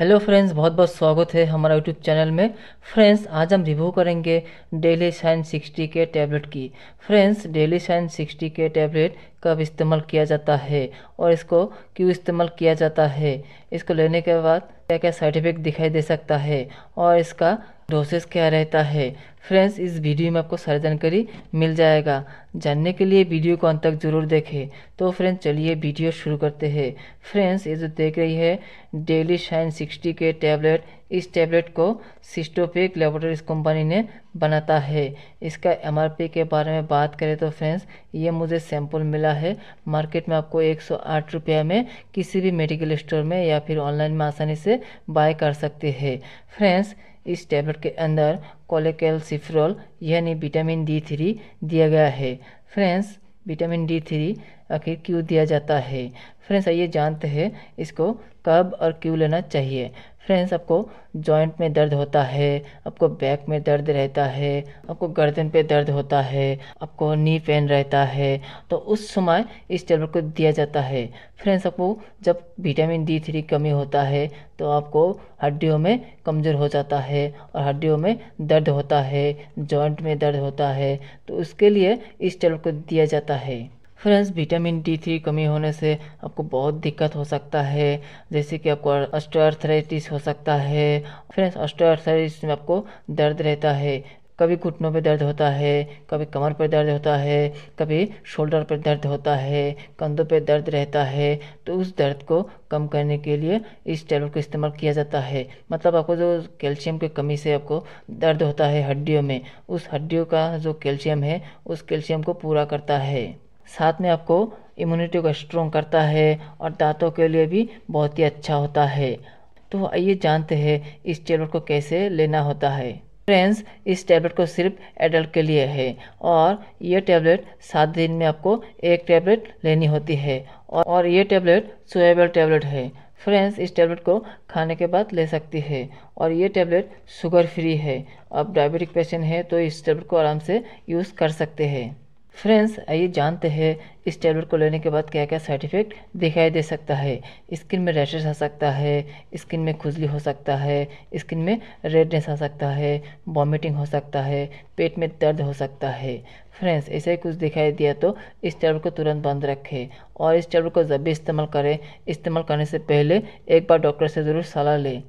hello friends बहुत बहुत स्वागत है हमारा यूट्यूब चैनल में फ्रेंड्स आज हम रिव्यू करेंगे डेली साइन 60 के टैबलेट की फ्रेंड्स डेली साइन 60 के टैबलेट कब इस्तेमाल किया जाता है और इसको क्यों इस्तेमाल किया जाता है इसको लेने के बाद क्या क्या साइड इफेक्ट दिखाई दे सकता है और इसका डोसेस क्या रहता है फ्रेंड्स इस वीडियो में आपको सारी जानकारी मिल जाएगा जानने के लिए वीडियो को अंत तक जरूर देखें तो फ्रेंड्स चलिए वीडियो शुरू करते हैं फ्रेंड्स ये जो देख रही है डेली शाइन सिक्सटी के टैबलेट इस टैबलेट को सिस्टोपिक लेबोरेटरीज कंपनी ने बनाता है इसका एमआरपी के बारे में बात करें तो फ्रेंड्स ये मुझे सैंपल मिला है मार्केट में आपको एक सौ में किसी भी मेडिकल स्टोर में या फिर ऑनलाइन में आसानी से बाय कर सकते हैं फ्रेंड्स इस टैबलेट के अंदर कोलेकेल सिफ्रोल यानी विटामिन डी थ्री दिया गया है फ्रेंड्स विटामिन डी थ्री आखिर क्यों दिया जाता है फ्रेंड्स आइए जानते हैं इसको कब और क्यों लेना चाहिए फ्रेंड्स आपको जॉइंट में दर्द होता है आपको बैक में दर्द रहता है आपको गर्दन पे दर्द होता है आपको नी पेन रहता है तो उस समय इस टेबलेट को दिया जाता है फ्रेंड्स आपको जब विटामिन डी थ्री कमी होता है तो आपको हड्डियों में कमज़ोर हो जाता है और हड्डियों में दर्द होता है जॉइंट में दर्द होता है तो उसके लिए इस टेबलेट को दिया जाता है फ्रेंड्स विटामिन डी थ्री कमी होने से आपको बहुत दिक्कत हो सकता है जैसे कि आपको ऑस्टोआर्थराइटिस हो सकता है फ्रेंड्स ऑस्टोआर्थराइटिस में आपको दर्द रहता है कभी घुटनों पर दर्द होता है कभी कमर पर दर्द होता है कभी शोल्डर पर दर्द होता है कंधों पर दर्द रहता है तो उस दर्द को कम करने के लिए इस टैबलेट को इस्तेमाल किया जाता है मतलब आपको जो कैल्शियम की कमी से आपको दर्द होता है हड्डियों में उस हड्डियों का जो कैल्शियम है उस कैल्शियम को पूरा करता है साथ में आपको इम्यूनिटी को स्ट्रॉन्ग करता है और दांतों के लिए भी बहुत ही अच्छा होता है तो आइए जानते हैं इस टेबलेट को कैसे लेना होता है फ्रेंड्स इस टैबलेट को सिर्फ एडल्ट के लिए है और यह टैबलेट सात दिन में आपको एक टैबलेट लेनी होती है और ये टैबलेट सोयाबल टैबलेट है फ्रेंड्स इस टैबलेट को खाने के बाद ले सकती है और ये टैबलेट शुगर फ्री है आप डायबिटिक पेशेंट हैं तो इस टैबलेट को आराम से यूज़ कर सकते हैं फ्रेंड्स आइए जानते हैं इस टैबलेट को लेने के बाद क्या क्या साइड इफ़ेक्ट दिखाई दे सकता है स्किन में रैशेस आ सकता है स्किन में खुजली हो सकता है स्किन में रेडनेस आ सकता है वॉमिटिंग हो सकता है पेट में दर्द हो सकता है फ्रेंड्स ऐसे ही कुछ दिखाई दिया तो इस टैबलेट को तुरंत बंद रखें और इस टैबलेट को जब भी इस्तेमाल करें इस्तेमाल करने से पहले एक बार डॉक्टर से ज़रूर सलाह लें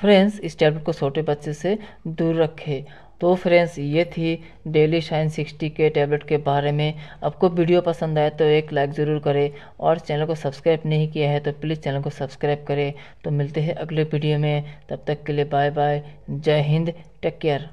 फ्रेंड्स इस टैबलेट को छोटे बच्चे से दूर रखें तो फ्रेंड्स ये थी डेली शाइन 60 के टैबलेट के बारे में आपको वीडियो पसंद आए तो एक लाइक ज़रूर करें और चैनल को सब्सक्राइब नहीं किया है तो प्लीज़ चैनल को सब्सक्राइब करें तो मिलते हैं अगले वीडियो में तब तक के लिए बाय बाय जय हिंद टेक केयर